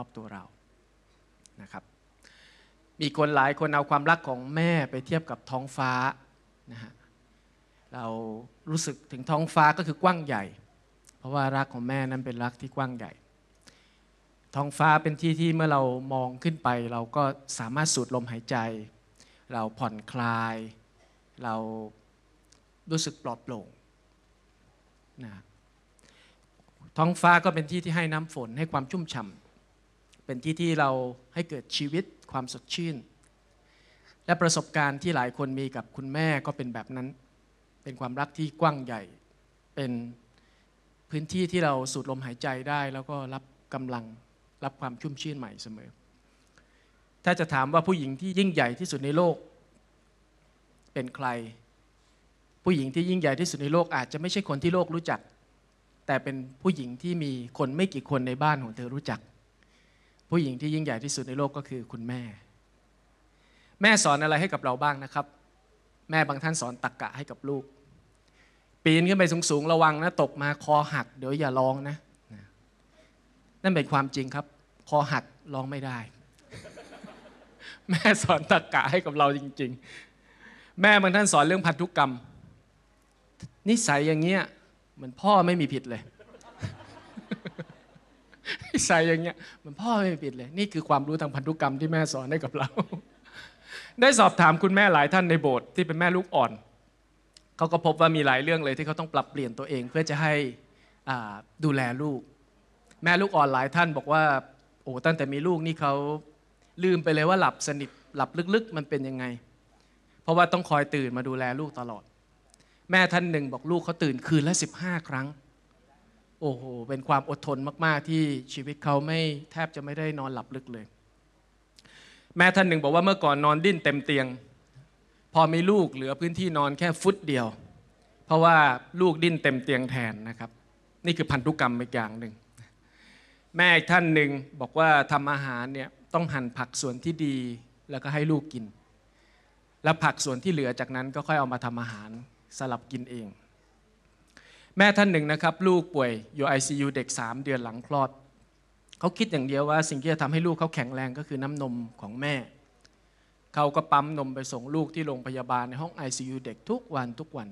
อบตัวเรานะครับ มีคนหลายคนเอาความรักของแม่ไปเทียบกับท้องฟ้า นะฮะ เรารู้สึกถึงท้องฟ้าก็คือกว้างใหญ่ เพราะว่ารักของแม่นั้นเป็นรักที่กว้างใหญ่ ท้องฟ้าเป็นที่ที่เมื่อเรามองขึ้นไป เราก็สามารถสูดลมหายใจ เราผ่อนคลาย เรารู้สึกปลอดโปร่งนะท้องฟ้าก็เป็นที่ที่ให้น้ำฝนให้ความชุ่มฉ่ำเป็นที่ที่เราให้เกิดชีวิตความสดชื่น และประสบการณ์ที่หลายคนมีกับคุณแม่ก็เป็นแบบนั้น เป็นความรักที่กว้างใหญ่ เป็นพื้นที่ที่เราสูดลมหายใจได้ แล้วก็รับกำลังรับความชุ่มชื่นใหม่เสมอ ถ้าจะถามว่าผู้หญิงที่ยิ่งใหญ่ที่สุดในโลก เป็นใคร ผู้หญิงที่ยิ่งใหญ่ที่สุดในโลกอาจจะไม่ใช่คนที่โลกรู้จัก แต่เป็นผู้หญิงที่มีคนไม่กี่คนในบ้านของเธอรู้จักผู้หญิงที่ยิ่งใหญ่ที่สุดในโลกก็คือคุณแม่ แม่สอนอะไรให้กับเราบ้างนะครับ แม่บางท่านสอนตักกะให้กับลูก ปีนขึ้นไปสูงๆระวังนะ ตกมาคอหักเดี๋ยวอย่าลองนะ นั่นเป็นความจริงครับคอหักลองไม่ได้ แม่สอนตักกะให้กับเราจริงๆ แม่บางท่านสอนเรื่องพันธุกรรม นิสัยอย่างเงี้ย เหมือนพ่อไม่มีผิดเลยใส่อย่างเงี้ยมันพ่อไม่ผิดเลยนี่คือความรู้ทางพันธุกรรมที่แม่สอนให้กับเรา ได้สอบถามคุณแม่หลายท่านในโบสถ์ที่เป็นแม่ลูกอ่อนเขาก็พบว่ามีหลายเรื่องเลยที่เขาต้องปรับเปลี่ยนตัวเองเพื่อจะให้ดูแลลูก แม่ลูกอ่อนหลายท่านบอกว่า โอ้ตั้งแต่มีลูกนี่เขาลืมไปเลยว่าหลับสนิทหลับลึกๆมันเป็นยังไง เพราะว่าต้องคอยตื่นมาดูแลลูกตลอด แม่ท่านหนึ่งบอกลูกเขาตื่นคืนละ 15 ครั้งโอ้โห เป็นความอดทนมากๆ ที่ชีวิตเขาไม่แทบจะไม่ได้นอนหลับลึกเลย แม่ท่านหนึ่งบอกว่าเมื่อก่อนนอนดิ้นเต็มเตียง พอมีลูกเหลือพื้นที่นอนแค่ฟุตเดียว เพราะว่าลูกดิ้นเต็มเตียงแทนนะครับ นี่คือพันธุกรรมอีกอย่างหนึ่ง แม่อีกท่านหนึ่งบอกว่าทำอาหารเนี่ยต้องหั่นผักส่วนที่ดีแล้วก็ให้ลูกกิน แล้วผักส่วนที่เหลือจากนั้นก็ค่อยเอามาทำอาหารสลับกินเองแม่ท่านหนึ่งนะครับ ลูกป่วยอยู่ ICU เด็ก 3 เดือนหลังคลอด เขาคิดอย่างเดียวว่าสิ่งที่จะทำให้ลูกเขาแข็งแรงก็คือน้ำนมของแม่ เขาก็ปั๊มนมไปส่งลูกที่โรงพยาบาลในห้อง ICU เด็กทุกวันทุกวัน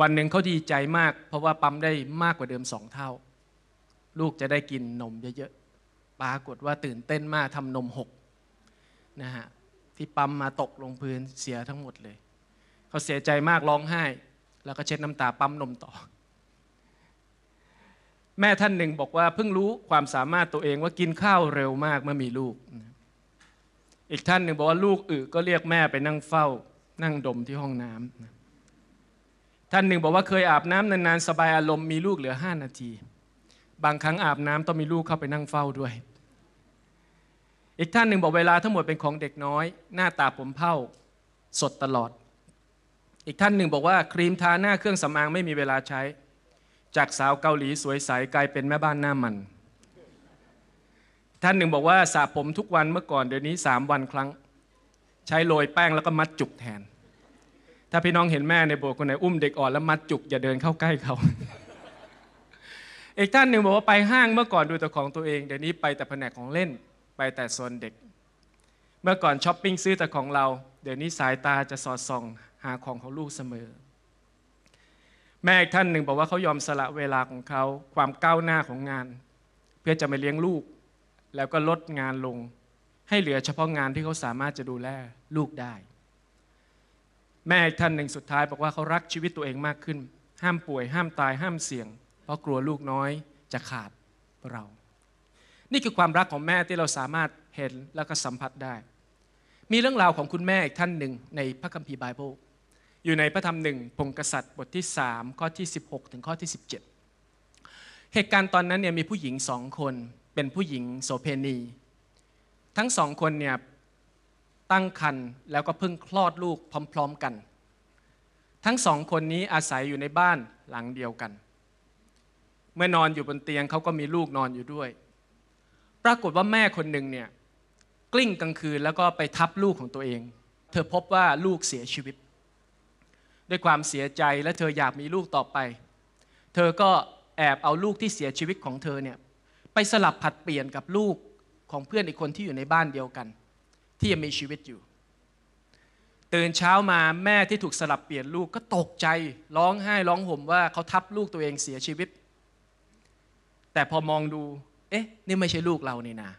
วันหนึ่งเขาดีใจมาก เพราะว่าปั๊มได้มากกว่าเดิมสองเท่า ลูกจะได้กินนมเยอะๆปรากฏว่าตื่นเต้นมากทำนมหกนะฮะที่ปั๊มมาตกลงพื้นเสียทั้งหมดเลยเขาเสียใจมากร้องไห้แล้วก็เช็ดน้ำตาปั๊มนมต่อ แม่ท่านหนึ่งบอกว่าเพิ่งรู้ ความสามารถตัวเองว่ากินข้าวเร็วมากเมื่อมีลูก อีกท่านหนึ่งบอกว่าลูกอึก็เรียกแม่ไปนั่งเฝ้า นั่งดมที่ห้องน้ำท่านหนึ่งบอกว่าเคยอาบน้ำนานๆ สบายอารมณ์มีลูกเหลือห้านาที บางครั้งอาบน้ำต้องมีลูกเข้าไปนั่งเฝ้าด้วย อีกท่านหนึ่งบอกเวลาทั้งหมดเป็นของเด็กน้อย หน้าตาผมเผ่าสดตลอดอีกท่านหนึ่งบอกว่าครีมทาหน้าเครื่องสำอางไม่มีเวลาใช้ จากสาวเกาหลีสวยใสกลายเป็นแม่บ้านหน้ามัน ท่านหนึ่งบอกว่าสระผมทุกวันเมื่อก่อนเดี๋ยวนี้สามวันครั้ง ใช้โรยแป้งแล้วก็มัดจุกแทน ถ้าพี่น้องเห็นแม่ในโบสถ์คนไหนอุ้มเด็กอ่อนแล้วมัดจุกอย่าเดินเข้าใกล้เขา อีกท่านหนึ่งบอกว่าไปห้างเมื่อก่อนดูแต่ของตัวเองเดี๋ยวนี้ไปแต่แผนกของเล่นไปแต่โซนเด็ก เมื่อก่อนช้อปปิ้งซื้อแต่ของเรา เดี๋ยวนี้สายตาจะสอดส่องหาของของลูกเสมอ แม่อีกท่านหนึ่งบอกว่าเขายอมสละเวลาของเขาความก้าวหน้าของงาน เพื่อจะมาเลี้ยงลูก แล้วก็ลดงานลง ให้เหลือเฉพาะงานที่เขาสามารถจะดูแลลูกได้ แม่อีกท่านหนึ่งสุดท้ายบอกว่าเขารักชีวิตตัวเองมากขึ้น ห้ามป่วย ห้ามตายห้ามเสี่ยงเพราะกลัวลูกน้อยจะขาดเรา นี่คือความรักของแม่ที่เราสามารถเห็นแล้วก็สัมผัสได้ มีเรื่องราวของคุณแม่อีกท่านหนึ่งในพระคัมภีร์ไบเบิลอยู่ในพระธรรมหนึ่งพงกษัตริย์บทที่3ข้อที่ 16 ถึงข้อที่ 17 เหตุการณ์ตอนนั้นเนี่ยมีผู้หญิงสองคนเป็นผู้หญิงโสเพณี ทั้งสองคนเนี่ยตั้งครรภ์แล้วก็เพิ่งคลอดลูกพร้อมๆกัน ทั้งสองคนนี้อาศัยอยู่ในบ้านหลังเดียวกัน เมื่อนอนอยู่บนเตียงเขาก็มีลูกนอนอยู่ด้วย ปรากฏว่าแม่คนหนึ่งเนี่ยกลิ้งกลางคืน แล้วก็ไปทับลูกของตัวเอง เธอพบว่าลูกเสียชีวิตด้วยความเสียใจและเธออยากมีลูกต่อไป เธอก็แอบเอาลูกที่เสียชีวิตของเธอเนี่ยไปสลับผัดเปลี่ยนกับลูกของเพื่อนอีกคนที่อยู่ในบ้านเดียวกัน ที่ยังมีชีวิตอยู่ตื่นเช้ามาแม่ที่ถูกสลับเปลี่ยนลูกก็ตกใจ ร้องไห้ร้องห่มว่าเขาทับลูกตัวเองเสียชีวิต แต่พอมองดู เอ๊ะ นี่ไม่ใช่ลูกเรานี่นา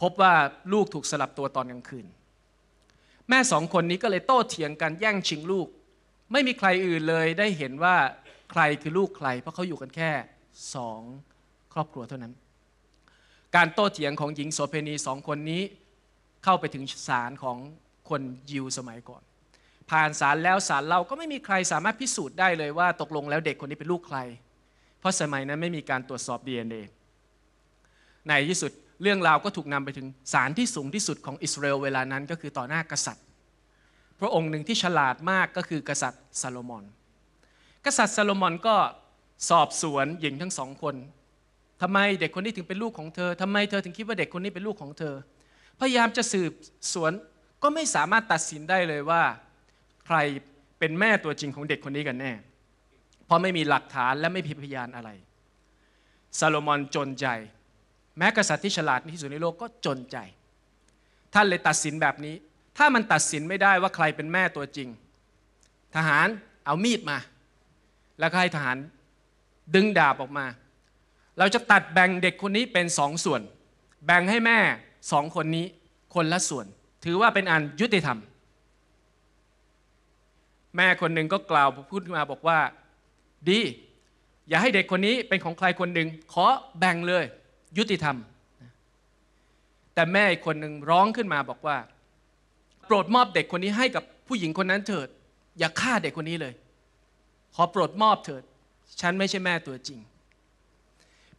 พบว่าลูกถูกสลับตัวตอนกลางคืนแม่สองคนนี้ก็เลยโต้เถียงกันแย่งชิงลูก ไม่มีใครอื่นเลยได้เห็นว่าใครคือลูกใครเพราะเขาอยู่กันแค่สองครอบครัวเท่านั้น การโต้เถียงของหญิงโสเพณีสองคนนี้เข้าไปถึงศาลของคนยิวสมัยก่อน ผ่านศาลแล้วศาลเราก็ไม่มีใครสามารถพิสูจน์ได้เลยว่าตกลงแล้วเด็กคนนี้เป็นลูกใคร เพราะสมัยนั้นไม่มีการตรวจสอบ DNA ในที่สุดเรื่องราวก็ถูกนำไปถึงศาลที่สูงที่สุดของอิสราเอลเวลานั้นก็คือต่อหน้ากษัตริย์ พระองค์หนึ่งที่ฉลาดมากก็คือกษัตริย์ซาโลมอนกษัตริย์ซาโลมอนก็สอบสวนหญิงทั้งสองคน ทำไมเด็กคนนี้ถึงเป็นลูกของเธอ ทำไมเธอถึงคิดว่าเด็กคนนี้เป็นลูกของเธอ พยายามจะสืบสวนก็ไม่สามารถตัดสินได้เลยว่าใครเป็นแม่ตัวจริงของเด็กคนนี้กันแน่ เพราะไม่มีหลักฐานและไม่มีพยานอะไรซาโลมอนจนใจแม้กษัตริย์ที่ฉลาด ที่สุดในโลกก็จนใจท่านเลยตัดสินแบบนี้ ถ้ามันตัดสินไม่ได้ว่าใครเป็นแม่ตัวจริง ทหารเอามีดมา แล้วก็ให้ทหารดึงดาบออกมา เราจะตัดแบ่งเด็กคนนี้เป็นสองส่วน แบ่งให้แม่สองคนนี้คนละส่วน ถือว่าเป็นอันยุติธรรม แม่คนหนึ่งก็กล่าวพูดมาบอกว่า ดี อย่าให้เด็กคนนี้เป็นของใครคนหนึ่งขอแบ่งเลยยุติธรรม แต่แม่อีกคนหนึ่งร้องขึ้นมาบอกว่า โปรดมอบเด็กคนนี้ให้กับผู้หญิงคนนั้นเถิด อย่าฆ่าเด็กคนนี้เลย ขอโปรดมอบเถิดฉันไม่ใช่แม่ตัวจริง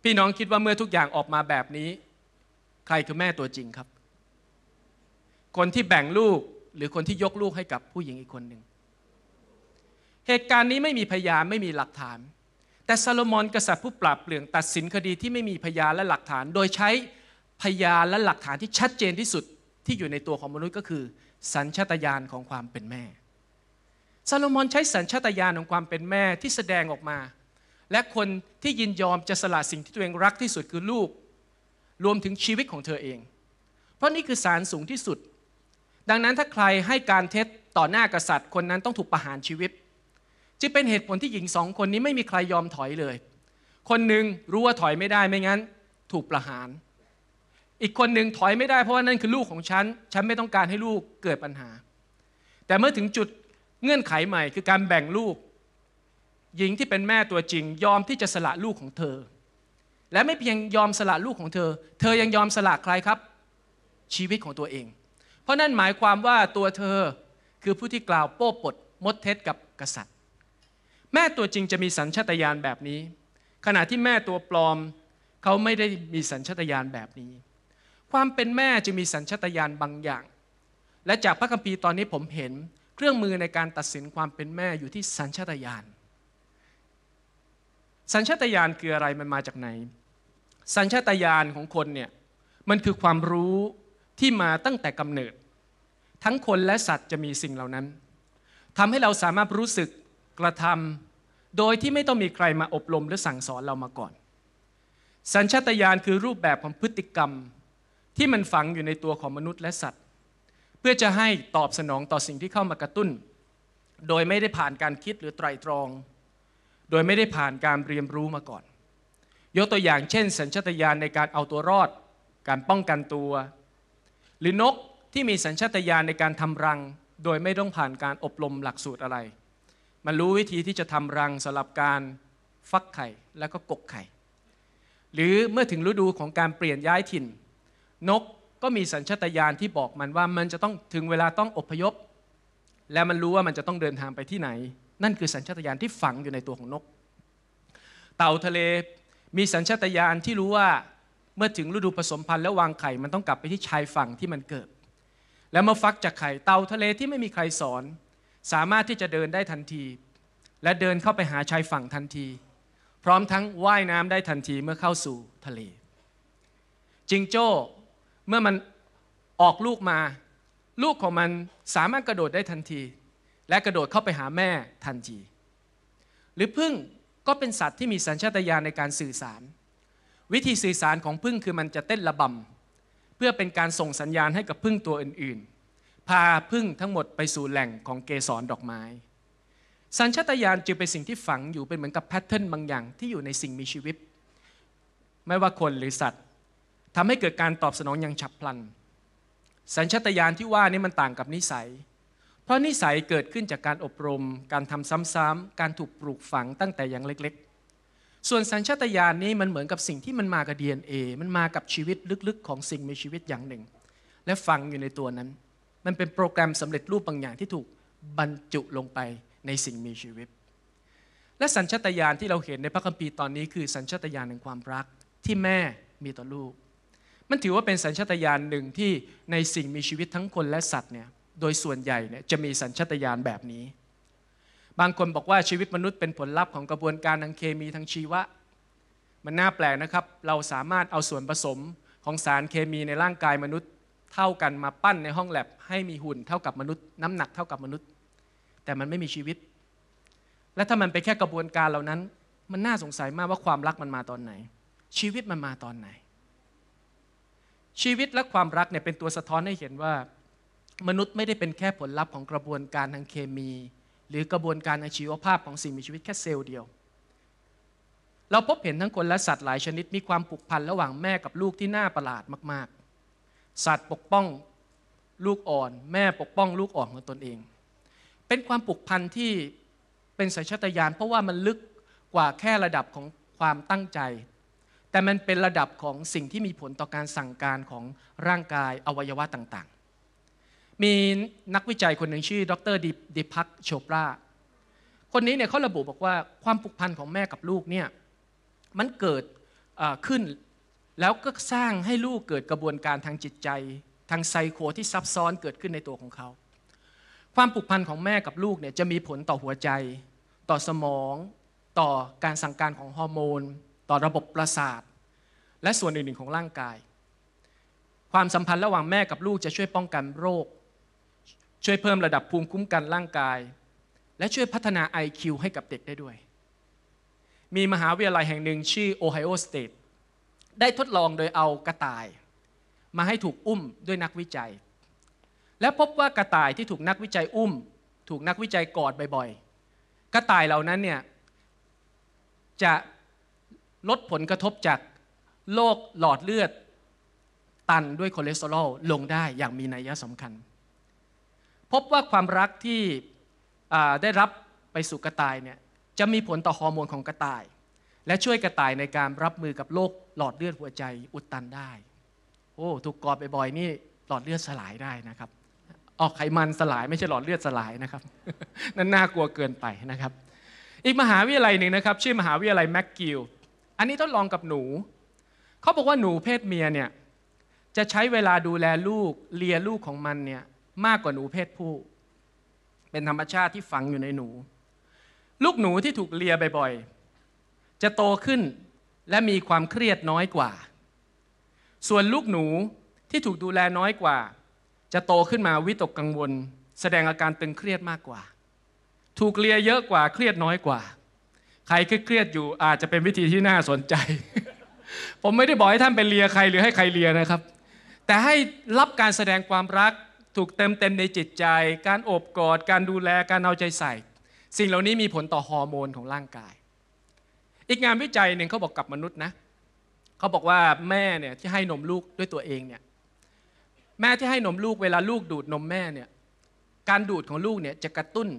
พี่น้องคิดว่าเมื่อทุกอย่างออกมาแบบนี้ ใครคือแม่ตัวจริงครับ คนที่แบ่งลูกหรือคนที่ยกลูกให้กับผู้หญิงอีกคนหนึ่งเหตุการณ์นี้ไม่มีพยานไม่มีหลักฐานแต่ซาโลมอนกษัตริย์ผู้ปราบเปลืองตัดสินคดีที่ไม่มีพยานและหลักฐาน โดยใช้พยานและหลักฐานที่ชัดเจนที่สุดที่อยู่ในตัวของมนุษย์ก็คือ สัญชาตญาณของความเป็นแม่ซาโลมอนใช้สัญชาตญาณของความเป็นแม่ที่แสดงออกมา และคนที่ยินยอมจะสละสิ่งที่ตัวเองรักที่สุดคือลูก รวมถึงชีวิตของเธอเอง เพราะนี่คือสารสูงที่สุด ดังนั้นถ้าใครให้การเท็จต่อหน้ากษัตริย์คนนั้นต้องถูกประหารชีวิตจึงเป็นเหตุผลที่หญิงสองคนนี้ไม่มีใครยอมถอยเลย คนหนึ่งรู้ว่าถอยไม่ได้ไม่งั้น ถูกประหาร อีกคนหนึ่งถอยไม่ได้เพราะว่านั่นคือลูกของฉัน ฉันไม่ต้องการให้ลูกเกิดปัญหา แต่เมื่อถึงจุดเงื่อนไขใหม่ คือการแบ่งลูก หญิงที่เป็นแม่ตัวจริงยอมที่จะสละลูกของเธอ และไม่เพียงยอมสละลูกของเธอ เธอยังยอมสละใครครับ ชีวิตของตัวเอง เพราะนั่นหมายความว่าตัวเธอคือผู้ที่กล่าวโป้ปดมดเท็จกับกษัตริย์แม่ตัวจริงจะมีสัญชตาตญาณแบบนี้ ขณะที่แม่ตัวปลอมเขาไม่ได้มีสัญชตาตญาณแบบนี้ ความเป็นแม่จะมีสัญชตาตญาณบางอย่าง และจากพระคัมภีร์ตอนนี้ผมเห็นเครื่องมือในการตัดสินความเป็นแม่อยู่ที่สัญชตาตญาณสัญชตาตญาณคืออะไรมันมาจากไหน สัญชตาตญาณของคนเนี่ยมันคือความรู้ที่มาตั้งแต่กำเนิด ทั้งคนและสัตว์จะมีสิ่งเหล่านั้น ทำให้เราสามารถรู้สึกกระทำโดยที่ไม่ต้องมีใครมาอบรมหรือสั่งสอนเรามาก่อน สัญชาตญาณคือรูปแบบของพฤติกรรมที่มันฝังอยู่ในตัวของมนุษย์และสัตว์ เพื่อจะให้ตอบสนองต่อสิ่งที่เข้ามากระตุ้น โดยไม่ได้ผ่านการคิดหรือไตรตรอง โดยไม่ได้ผ่านการเรียนรู้มาก่อน ยกตัวอย่างเช่น สัญชาตญาณในการเอาตัวรอด การป้องกันตัว หรือนกที่มีสัญชาตญาณในการทำรังโดยไม่ต้องผ่านการอบรมหลักสูตรอะไรมันรู้วิธีที่จะทำรังสำหรับการฟักไข่แล้วก็กกไข่ หรือเมื่อถึงฤดูของการเปลี่ยนย้ายถิ่น นกก็มีสัญชาตญาณที่บอกมันว่ามันจะต้องถึงเวลาต้องอพยพ และมันรู้ว่ามันจะต้องเดินทางไปที่ไหน นั่นคือสัญชาตญาณที่ฝังอยู่ในตัวของนก เต่าทะเลมีสัญชาตญาณที่รู้ว่า เมื่อถึงฤดูผสมพันธุ์และวางไข่มันต้องกลับไปที่ชายฝั่งที่มันเกิด แล้วมาฟักจากไข่เต่าทะเลที่ไม่มีใครสอนสามารถที่จะเดินได้ทันที และเดินเข้าไปหาชายฝั่งทันที พร้อมทั้งว่ายน้ำได้ทันทีเมื่อเข้าสู่ทะเลจิงโจ้เมื่อมันออกลูกมา ลูกของมันสามารถกระโดดได้ทันที และกระโดดเข้าไปหาแม่ทันที หรือพึ่งก็เป็นสัตว์ที่มีสัญชาตญาณในการสื่อสาร วิธีสื่อสารของพึ่งคือมันจะเต้นระบำเพื่อเป็นการส่งสัญญาณให้กับพึ่งตัวอื่น ๆพาพึ่งทั้งหมดไปสู่แหล่งของเกสรดอกไม้ สัญชาตญาณจึงเป็นสิ่งที่ฝังอยู่เป็นเหมือนกับแพทเทิร์นบางอย่างที่อยู่ในสิ่งมีชีวิต ไม่ว่าคนหรือสัตว์ทำให้เกิดการตอบสนองอย่างฉับพลัน สัญชาตญาณที่ว่านี้มันต่างกับนิสัย เพราะนิสัยเกิดขึ้นจากการอบรม การทำซ้ำๆการถูกปลูกฝังตั้งแต่อย่างเล็กๆส่วนสัญชาตญาณนี้มันเหมือนกับสิ่งที่มันมากับ DNA มันมากับชีวิตลึก ๆ ของสิ่งมีชีวิตอย่างหนึ่ง และฝังอยู่ในตัวนั้นมันเป็นโปรแกรมสำเร็จรูปบางอย่างที่ถูกบรรจุลงไปในสิ่งมีชีวิต และสัญชตาตญาณที่เราเห็นในพระคัมภีร์ตอนนี้คือสัญชตาตญาณแห่งความรักที่แม่มีต่อลูก มันถือว่าเป็นสัญชตาตญาณหนึ่งที่ในสิ่งมีชีวิตทั้งคนและสัตว์เนี่ย โดยส่วนใหญ่เนี่ยจะมีสัญชตาตญาณแบบนี้ บางคนบอกว่าชีวิตมนุษย์เป็นผลลัพธ์ของกระบวนการทางเคมีทางชีวะ มันน่าแปลกนะครับ เราสามารถเอาส่วนผสมของสารเคมีในร่างกายมนุษย์เท่ากันมาปั้นในห้องแลบให้มีหุ่นเท่ากับมนุษย์น้ำหนักเท่ากับมนุษย์ แต่มันไม่มีชีวิต และถ้ามันเป็นแค่กระบวนการเหล่านั้นมันน่าสงสัยมากว่าความรักมันมาตอนไหน ชีวิตมันมาตอนไหน ชีวิตและความรักเนี่ยเป็นตัวสะท้อนให้เห็นว่า มนุษย์ไม่ได้เป็นแค่ผลลัพธ์ของกระบวนการทางเคมี หรือกระบวนการทางชีวภาพของสิ่งมีชีวิตแค่เซลล์เดียว เราพบเห็นทั้งคนและสัตว์หลายชนิด มีความผูกพันระหว่างแม่กับลูกที่น่าประหลาดมากสัตว์ปกป้องลูกอ่อน แม่ปกป้องลูกอ่อนของตนเอง เป็นความผูกพันที่เป็นสายชาตยาน เพราะว่ามันลึกกว่าแค่ระดับของความตั้งใจ แต่มันเป็นระดับของสิ่งที่มีผลต่อการสั่งการของร่างกายอวัยวะต่างๆ มีนักวิจัยคนหนึ่งชื่อ ดรดิพักโชปราคนนี้เนี่ยเขาระบุบอกว่าความผูกพันของแม่กับลูกเนี่ยมันเกิดขึ้นแล้วก็สร้างให้ลูกเกิดกระบวนการทางจิตใจ ทางไซโคที่ซับซ้อนเกิดขึ้นในตัวของเขา ความผูกพันของแม่กับลูกเนี่ยจะมีผลต่อหัวใจ ต่อสมอง ต่อการสั่งการของฮอร์โมน ต่อระบบประสาทและส่วนอื่นๆของร่างกาย ความสัมพันธ์ระหว่างแม่กับลูกจะช่วยป้องกันโรค ช่วยเพิ่มระดับภูมิคุ้มกันร่างกายและช่วยพัฒนา IQ ให้กับเด็กได้ด้วย มีมหาวิทยาลัยแห่งหนึ่งชื่อโอไฮโอสเตทได้ทดลองโดยเอากระต่ายมาให้ถูกอุ้มด้วยนักวิจัย และพบว่ากระต่ายที่ถูกนักวิจัยอุ้ม ถูกนักวิจัยกอดบ่อยๆ กระต่ายเหล่านั้นเนี่ยจะลดผลกระทบจากโรคหลอดเลือดตันด้วยคอเลสเตอรอลลงได้อย่างมีนัยสำคัญ พบว่าความรักที่ได้รับไปสู่กระต่ายเนี่ยจะมีผลต่อฮอร์โมนของกระต่าย และช่วยกระต่ายในการรับมือกับโรคหลอดเลือดหัวใจอุดตันได้ โอ้ถูกกอดบ่อยๆนี่ หลอดเลือดสลายได้นะครับ ออกไขมันสลายไม่ใช่หลอดเลือดสลายนะครับ นั่นน่ากลัวเกินไปนะครับ อีกมหาวิทยาลัยหนึ่งนะครับชื่อมหาวิทยาลัยแม็กกิล อันนี้ทดลองกับหนู เขาบอกว่าหนูเพศเมียเนี่ยจะใช้เวลาดูแลลูกเลียลูกของมันเนี่ยมากกว่าหนูเพศผู้ เป็นธรรมชาติที่ฝังอยู่ในหนู ลูกหนูที่ถูกเลียบ่อยๆจะโตขึ้นและมีความเครียดน้อยกว่า ส่วนลูกหนูที่ถูกดูแลน้อยกว่า จะโตขึ้นมาวิตกกังวล แสดงอาการตึงเครียดมากกว่า ถูกเลียเยอะกว่าเครียดน้อยกว่า ใครเครียดอยู่อาจจะเป็นวิธีที่น่าสนใจ ผมไม่ได้บอกให้ท่านไปเลียใครหรือให้ใครเลียนะครับ แต่ให้รับการแสดงความรัก ถูกเติมเต็มในจิตใจ การโอบกอด การดูแล การเอาใจใส่ สิ่งเหล่านี้มีผลต่อฮอร์โมนของร่างกายอีกงานวิจัยหนึ่งเขาบอกกับมนุษย์นะเขาบอกว่าแม่เนี่ยที่ให้นมลูกด้วยตัวเองเนี่ยแม่ที่ให้นมลูกเวลาลูกดูดนมแม่เนี่ยการดูดของลูกเนี่ยจะกระตุ้น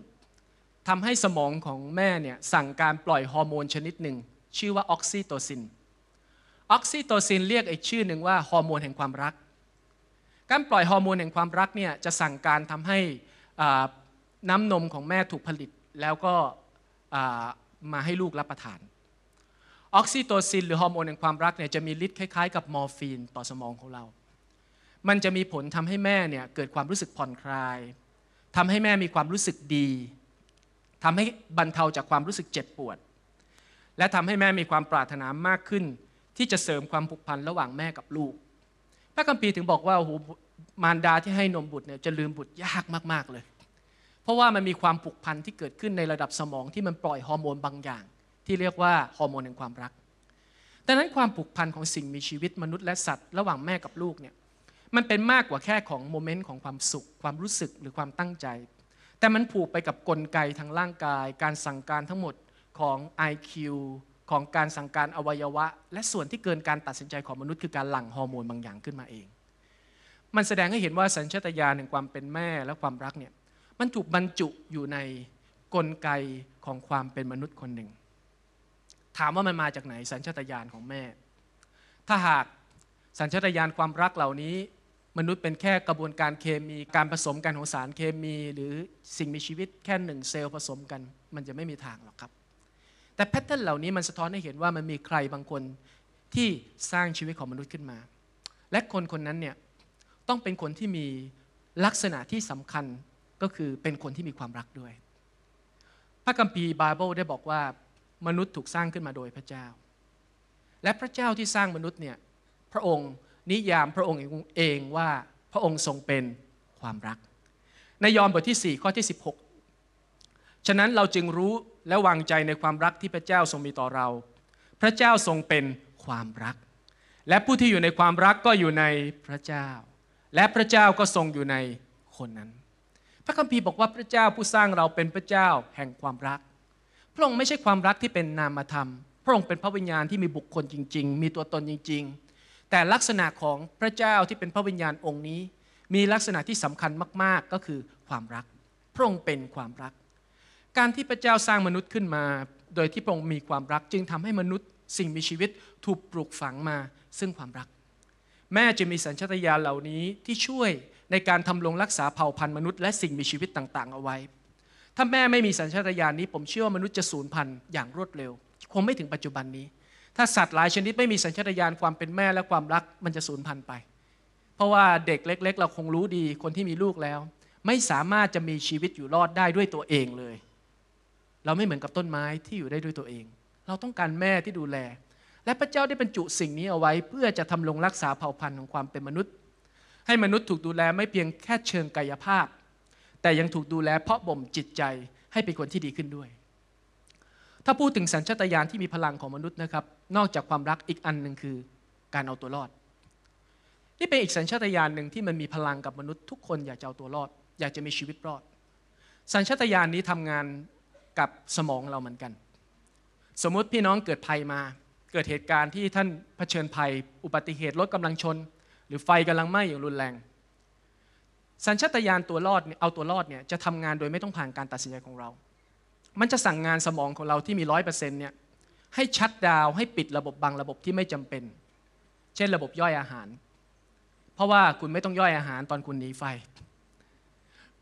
ทำให้สมองของแม่เนี่ยสั่งการปล่อยฮอร์โมนชนิดหนึ่งชื่อว่าออกซิโตซิน ออกซิโตซินเรียกอีกชื่อหนึ่งว่าฮอร์โมนแห่งความรักการปล่อยฮอร์โมนแห่งความรักเนี่ยจะสั่งการทำให้น้ำนมของแม่ถูกผลิตแล้วก็มาให้ลูกรับประทานออกซิโตซินหรือฮอร์โมนแห่งความรักเนี่ยจะมีฤทธิ์คล้าย ๆกับมอร์ฟีนต่อสมองของเรา มันจะมีผลทำให้แม่เนี่ยเกิดความรู้สึกผ่อนคลาย ทำให้แม่มีความรู้สึกดี ทำให้บรรเทาจากความรู้สึกเจ็บปวด และทำให้แม่มีความปรารถนามากขึ้น ที่จะเสริมความผูกพันระหว่างแม่กับลูกพระคัมภีร์ถึงบอกว่าโอ้โห มารดาที่ให้นมบุตรเนี่ยจะลืมบุตรยากมากๆเลย เพราะว่ามันมีความผูกพันที่เกิดขึ้นในระดับสมองที่มันปล่อยฮอร์โมนบางอย่างที่เรียกว่าฮอร์โมนแห่งความรักดังนั้นความผูกพันของสิ่งมีชีวิตมนุษย์และสัตว์ ระหว่างแม่กับลูกเนี่ยมันเป็นมากกว่าแค่ของโมเมนต์ของความสุข ความรู้สึกหรือความตั้งใจ แต่มันผูกไปกับกลไกทางร่างกาย การสั่งการทั้งหมดของ IQ ของการสั่งการอวัยวะ และส่วนที่เกินการตัดสินใจของมนุษย์คือการหลั่งฮอร์โมนบางอย่างขึ้นมาเอง มันแสดงให้เห็นว่าสัญชาตญาณแห่งความเป็นแม่และความรักเนี่ยมันถูกบรรจุอยู่ในกลไกของความเป็นมนุษย์คนหนึ่งถามว่ามันมาจากไหนสัญชาตญาณของแม่ ถ้าหากสัญชาตญาณความรักเหล่านี้ มนุษย์เป็นแค่กระบวนการเคมีการผสมกันของสารเคมี หรือสิ่งมีชีวิตแค่หนึ่งเซลล์ผสมกันมันจะไม่มีทางหรอกครับ แต่แพทเทิร์นเหล่านี้มันสะท้อนให้เห็นว่ามันมีใครบางคนที่สร้างชีวิตของมนุษย์ขึ้นมา และคนคนนั้นเนี่ยต้องเป็นคนที่มีลักษณะที่สำคัญก็คือเป็นคนที่มีความรักด้วย พระคัมภีร์ไบเบิลได้บอกว่ามนุษย์ถูกสร้างขึ้นมาโดยพระเจ้า และพระเจ้าที่สร้างมนุษย์เนี่ย พระองค์นิยามพระองค์เองว่าพระองค์ทรงเป็นความรัก ในยอห์นบทที่4ข้อที่ 16 ฉะนั้นเราจึงรู้และวางใจในความรักที่พระเจ้าทรงมีต่อเรา พระเจ้าทรงเป็นความรัก และผู้ที่อยู่ในความรักก็อยู่ในพระเจ้า และพระเจ้าก็ทรงอยู่ในคนนั้น พระคัมภีร์บอกว่าพระเจ้าผู้สร้างเราเป็นพระเจ้าแห่งความรักพระองค์ไม่ใช่ความรักที่เป็นนามธรรม พระองค์เป็นพระวิญญาณที่มีบุคคลจริงๆ มีตัวตนจริงๆ แต่ลักษณะของพระเจ้าที่เป็นพระวิญญาณองค์นี้ มีลักษณะที่สำคัญมากๆ ก็คือความรัก พระองค์เป็นความรัก การที่พระเจ้าสร้างมนุษย์ขึ้นมา โดยที่พระองค์มีความรักจึงทำให้มนุษย์ สิ่งมีชีวิตถูกปลูกฝังมาซึ่งความรัก แม่จะมีสัญชตาตญาณเหล่านี้ที่ช่วยในการทำลงรักษาเผ่าพันธุ์มนุษย์และสิ่งมีชีวิตต่างๆ เอาไว้ถ้าแม่ไม่มีสัญชาตญาณนี้ผมเชื่อว่ามนุษย์จะสูญพันธุ์อย่างรวดเร็ว คงไม่ถึงปัจจุบันนี้ ถ้าสัตว์หลายชนิดไม่มีสัญชาตญาณความเป็นแม่และความรักมันจะสูญพันธุ์ไป เพราะว่าเด็กเล็ก ๆ เราคงรู้ดีคนที่มีลูกแล้ว ไม่สามารถจะมีชีวิตอยู่รอดได้ด้วยตัวเองเลย เราไม่เหมือนกับต้นไม้ที่อยู่ได้ด้วยตัวเอง เราต้องการแม่ที่ดูแล และพระเจ้าได้บรรจุสิ่งนี้เอาไว้ เพื่อจะทำลงรักษาเผ่าพันธุ์ของความเป็นมนุษย์ ให้มนุษย์ถูกดูแลไม่เพียงแค่เชิงกายภาพแต่ยังถูกดูแลเพราะบ่มจิตใจให้เป็นคนที่ดีขึ้นด้วย ถ้าพูดถึงสัญชาตญาณที่มีพลังของมนุษย์นะครับ นอกจากความรักอีกอันหนึ่งคือการเอาตัวรอด นี่เป็นอีกสัญชาตญาณหนึ่งที่มันมีพลังกับมนุษย์ทุกคนอยากจะเอาตัวรอด อยากจะมีชีวิตรอด สัญชาตญาณนี้ทำงานกับสมองเราเหมือนกัน สมมุติพี่น้องเกิดภัยมา เกิดเหตุการณ์ที่ท่านเผชิญภัย อุบัติเหตุรถกำลังชน หรือไฟกำลังไหม้อย่างรุนแรงสัญชาตญาณตัวรอดเอาตัวรอดเนี่ยจะทำงานโดยไม่ต้องผ่านการตัดสินใจของเรา มันจะสั่งงานสมองของเราที่มีร้อยเปอร์เซ็นต์เนี่ยให้ชัดดาวให้ปิดระบบบางระบบที่ไม่จำเป็น เช่นระบบย่อยอาหาร เพราะว่าคุณไม่ต้องย่อยอาหารตอนคุณหนีไฟ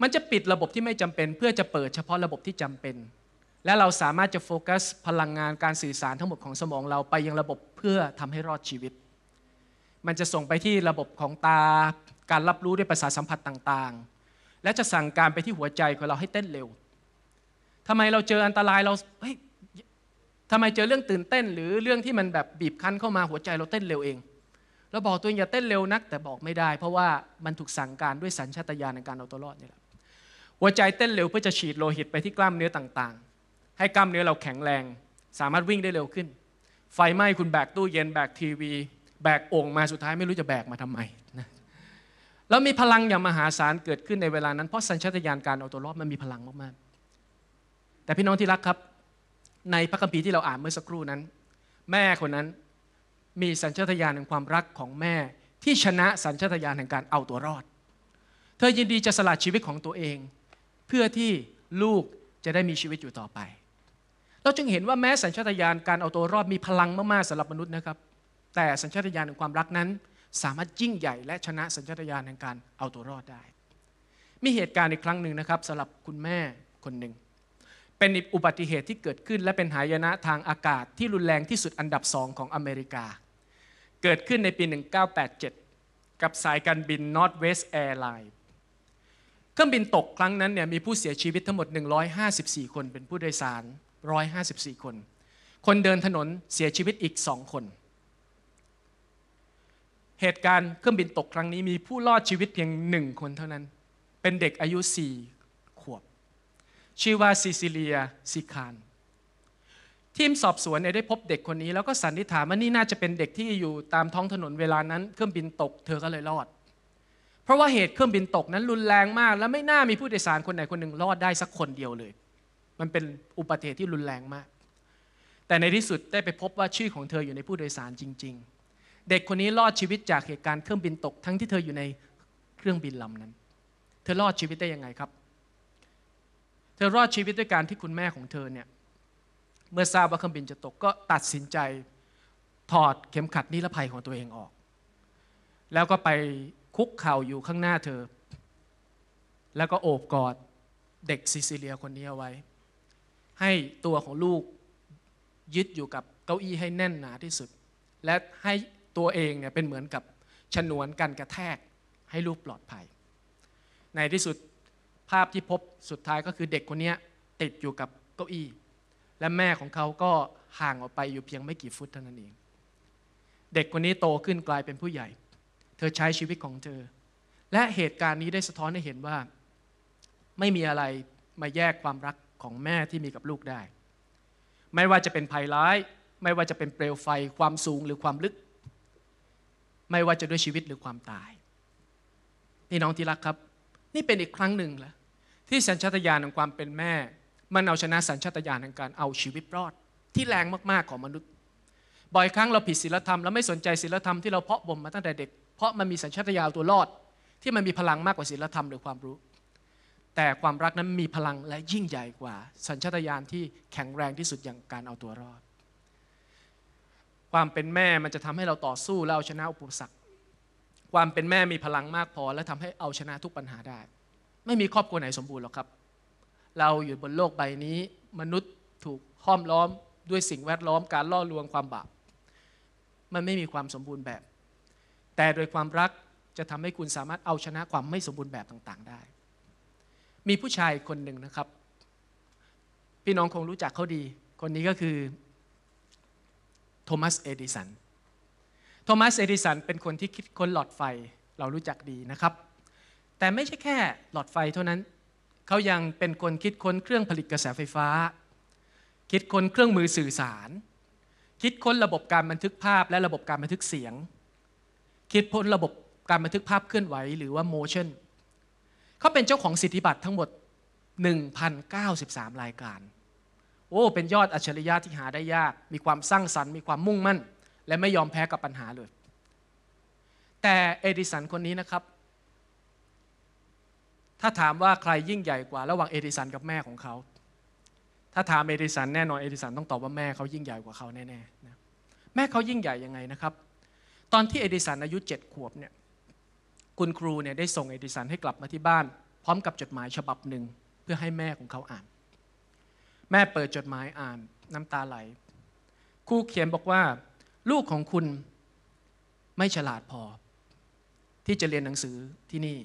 มันจะปิดระบบที่ไม่จำเป็น เพื่อจะเปิดเฉพาะระบบที่จำเป็น และเราสามารถจะโฟกัสพลังงานการสื่อสารทั้งหมดของสมองเราไปยังระบบเพื่อทำให้รอดชีวิต มันจะส่งไปที่ระบบของตาการรับรู้ด้วยประสาสัมผัสต่างๆ และจะสั่งการไปที่หัวใจของเราให้เต้นเร็ว ทำไมเราเจออันตรายเรา เฮ้ยทำไมเจอเรื่องตื่นเต้น หรือเรื่องที่มันแบบบีบคั้นเข้ามาหัวใจเราเต้นเร็วเอง เราบอกตัวเองอย่าเต้นเร็วนัก แต่บอกไม่ได้ เพราะว่ามันถูกสั่งการด้วยสัญชาตญาณในการเอาตัวรอดนี่แหละ หัวใจเต้นเร็วเพื่อจะฉีดโลหิตไปที่กล้ามเนื้อต่างๆ ให้กล้ามเนื้อเราแข็งแรง สามารถวิ่งได้เร็วขึ้น ไฟไหม้คุณแบกตู้เย็นแบกทีวี แบกโอ่งมาสุดท้ายไม่รู้จะแบกมาทำไมแล้วมีพลังอย่างมหาศาลเกิดขึ้นในเวลานั้นเพราะสัญชาตญาณการเอาตัวรอดมันมีพลังมากๆ แต่พี่น้องที่รักครับ ในพระคัมภีร์ที่เราอ่านเมื่อสักครู่นั้น แม่คนนั้นมีสัญชาตญาณแห่งความรักของแม่ที่ชนะสัญชาตญาณแห่งการเอาตัวรอด เธอยินดีจะสละชีวิตของตัวเอง เพื่อที่ลูกจะได้มีชีวิตอยู่ต่อไป เราจึงเห็นว่าแม้สัญชาตญาณการเอาตัวรอดมีพลังมากๆสำหรับมนุษย์นะครับ แต่สัญชาตญาณแห่งความรักนั้นสามารถยิ่งใหญ่และชนะสัญชาตญาณในการเอาตัวรอดได้ มีเหตุการณ์อีกครั้งหนึ่งนะครับสำหรับคุณแม่คนหนึ่ง เป็นอุบัติเหตุที่เกิดขึ้นและเป็นหายนะทางอากาศที่รุนแรงที่สุดอันดับสองของอเมริกา เกิดขึ้นในปี 1987 กับสายการบิน Northwest Airlines เครื่องบินตกครั้งนั้นเนี่ยมีผู้เสียชีวิตทั้งหมด 154 คนเป็นผู้โดยสาร 154 คน คนเดินถนนเสียชีวิตอีกสองคนเหตุการณ์เครื่องบินตกครั้งนี้มีผู้รอดชีวิตเพียงหนึ่งคนเท่านั้น เป็นเด็กอายุสี่ขวบ ชื่อว่าซิซิเลียซิคาน ทีมสอบสวนได้พบเด็กคนนี้แล้วก็สันนิษฐานว่านี่น่าจะเป็นเด็กที่อยู่ตามท้องถนนเวลานั้น เครื่องบินตกเธอก็เลยรอด เพราะว่าเหตุเครื่องบินตกนั้นรุนแรงมาก และไม่น่ามีผู้โดยสารคนไหนคนหนึ่งรอดได้สักคนเดียวเลย มันเป็นอุบัติเหตุที่รุนแรงมาก แต่ในที่สุดได้ไปพบว่าชื่อของเธออยู่ในผู้โดยสารจริง ๆเด็กคนนี้รอดชีวิตจากเหตุการณ์เครื่องบินตกทั้งที่เธออยู่ในเครื่องบินลำนั้น เธอรอดชีวิตได้ยังไงครับ เธอรอดชีวิตด้วยการที่คุณแม่ของเธอเนี่ยเมื่อทราบว่าเครื่องบินจะตกก็ตัดสินใจถอดเข็มขัดนิรภัยของตัวเองออก แล้วก็ไปคุกเข่าอยู่ข้างหน้าเธอ แล้วก็โอบกอดเด็กซิซิเลียคนนี้เอาไว้ ให้ตัวของลูกยึดอยู่กับเก้าอี้ให้แน่นหนาที่สุดและใหตัวเองเนี่ยเป็นเหมือนกับฉนวนกันกระแทกให้ลูกปลอดภัย ในที่สุดภาพที่พบสุดท้ายก็คือเด็กคนนี้ติดอยู่กับเก้าอี้ และแม่ของเขาก็ห่างออกไปอยู่เพียงไม่กี่ฟุตเท่านั้นเอง เด็ก คนนี้โตขึ้นกลายเป็นผู้ใหญ่ เธอใช้ชีวิตของเธอ และเหตุการณ์นี้ได้สะท้อนให้เห็นว่าไม่มีอะไรมาแยกความรักของแม่ที่มีกับลูกได้ ไม่ว่าจะเป็นภัยร้ายไม่ว่าจะเป็นเปลวไฟความสูงหรือความลึกไม่ว่าจะด้วยชีวิตหรือความตาย นี่น้องที่รักครับ นี่เป็นอีกครั้งหนึ่งละที่สัญชาตญาณของความเป็นแม่ มันเอาชนะสัญชาตญาณของการเอาชีวิตรอด ที่แรงมาก ๆ ของมนุษย์ บ่อยครั้งเราผิดศีลธรรมแล้วไม่สนใจศีลธรรมที่เราเพาะบ่มมาตั้งแต่เด็ก เพราะมันมีสัญชาตญาณตัวรอด ที่มันมีพลังมากกว่าศีลธรรมหรือความรู้ แต่ความรักนั้นมีพลังและยิ่งใหญ่กว่า สัญชาตญาณที่แข็งแรงที่สุดอย่างการเอาตัวรอดความเป็นแม่มันจะทำให้เราต่อสู้แล้วเอาชนะอุปสรรคความเป็นแม่มีพลังมากพอ และทำให้เอาชนะทุกปัญหาได้ ไม่มีครอบครัวไหนสมบูรณ์หรอกครับ เราอยู่บนโลกใบนี้ มนุษย์ถูกห้อมล้อมด้วยสิ่งแวดล้อมการล่อลวงความบาป มันไม่มีความสมบูรณ์แบบ แต่โดยความรักจะทำให้คุณสามารถเอาชนะความไม่สมบูรณ์แบบต่างๆ ได้ มีผู้ชายคนหนึ่งนะครับ พี่น้องคงรู้จักเขาดีคนนี้ก็คือโทมัส เอดิสันโทมัส เอดิสัน เป็นคนที่คิดค้นหลอดไฟ เรารู้จักดีนะครับ แต่ไม่ใช่แค่หลอดไฟเท่านั้น เขายังเป็นคนคิดค้นเครื่องผลิตกระแสไฟฟ้า คิดค้นเครื่องมือสื่อสาร คิดค้นระบบการบันทึกภาพ และระบบการบันทึกเสียง คิดค้นระบบการบันทึกภาพเคลื่อนไหวหรือว่า motion เขาเป็นเจ้าของสิทธิบัตรทั้งหมด1,093รายการโอ้ เป็นยอดอัจฉริยะที่หาได้ยาก มีความสร้างสรรค์มีความมุ่งมั่น และไม่ยอมแพ้กับปัญหาเลย แต่เอดิสันคนนี้นะครับ ถ้าถามว่าใครยิ่งใหญ่กว่าระหว่างเอดิสันกับแม่ของเขา ถ้าถามเอดิสันแน่นอนเอดิสันต้องตอบว่าแม่เขายิ่งใหญ่กว่าเขาแน่ๆนะแม่เขายิ่งใหญ่ยังไงนะครับ ตอนที่เอดิสันอายุ7ขวบเนี่ย คุณครูเนี่ยได้ส่งเอดิสันให้กลับมาที่บ้าน พร้อมกับจดหมายฉบับหนึ่งเพื่อให้แม่ของเขาอ่านแม่เปิดจดหมายอ่านน้ำตาไหล คู่เขียนบอกว่า ลูกของคุณไม่ฉลาดพอ ที่จะเรียนหนังสือที่นี่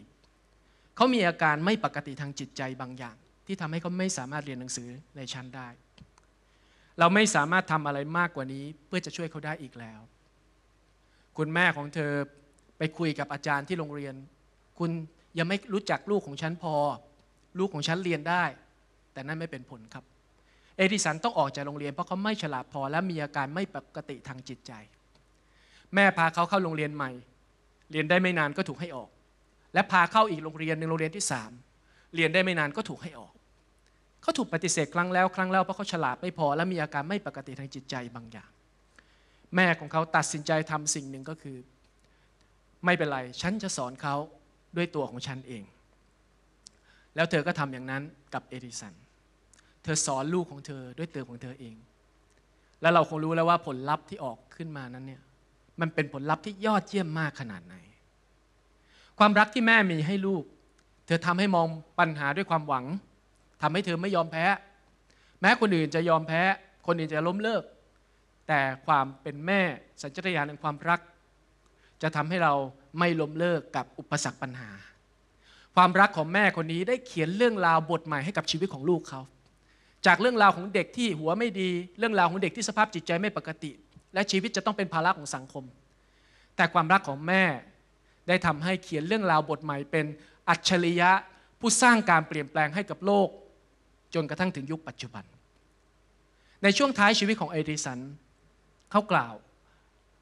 เขามีอาการไม่ปกติทางจิตใจบางอย่าง ที่ทำให้เขาไม่สามารถเรียนหนังสือในชั้นได้ เราไม่สามารถทำอะไรมากกว่านี้ เพื่อจะช่วยเขาได้อีกแล้ว คุณแม่ของเธอไปคุยกับอาจารย์ที่โรงเรียน คุณยังไม่รู้จักลูกของฉันพอ ลูกของฉันเรียนได้แต่นั่นไม่เป็นผลครับเอดิสันต้องออกจากโรงเรียนเพราะเขาไม่ฉลาดพอ และมีอาการไม่ปกติทางจิตใจ แม่พาเขาเข้าโรงเรียนใหม่ เรียนได้ไม่นานก็ถูกให้ออก และพาเข้าอีกโรงเรียนหนึ่งโรงเรียนที่สามเรียนได้ไม่นานก็ถูกให้ออก เขาถูกปฏิเสธครั้งแล้วครั้งแล้วเพราะเขาฉลาดไม่พอ และมีอาการไม่ปกติทางจิตใจบางอย่าง แม่ของเขาตัดสินใจทำสิ่งหนึ่งก็คือ ไม่เป็นไรฉันจะสอนเขาด้วยตัวของฉันเอง แล้วเธอก็ทำอย่างนั้นกับเอดิสันเธอสอนลูกของเธอด้วยเตือของเธอเอง และเราคงรู้แล้วว่าผลลัพธ์ที่ออกขึ้นมานั้นเนี่ย มันเป็นผลลัพธ์ที่ยอดเยี่ยมมากขนาดไหน ความรักที่แม่มีให้ลูก เธอทำให้มองปัญหาด้วยความหวัง ทำให้เธอไม่ยอมแพ้ แม้คนอื่นจะยอมแพ้ คนอื่นจะล้มเลิก แต่ความเป็นแม่สัญชาตญาณแห่งความรัก จะทำให้เราไม่ล้มเลิกกับอุปสรรคปัญหา ความรักของแม่คนนี้ได้เขียนเรื่องราวบทใหม่ให้กับชีวิตของลูกเขาจากเรื่องราวของเด็กที่หัวไม่ดีเรื่องราวของเด็กที่สภาพจิตใจไม่ปกติ และชีวิตจะต้องเป็นภาระของสังคม แต่ความรักของแม่ได้ทำให้เขียนเรื่องราวบทใหม่เป็นอัจฉริยะ ผู้สร้างการเปลี่ยนแปลงให้กับโลก จนกระทั่งถึงยุคปัจจุบัน ในช่วงท้ายชีวิตของเอดิสันเขากล่าว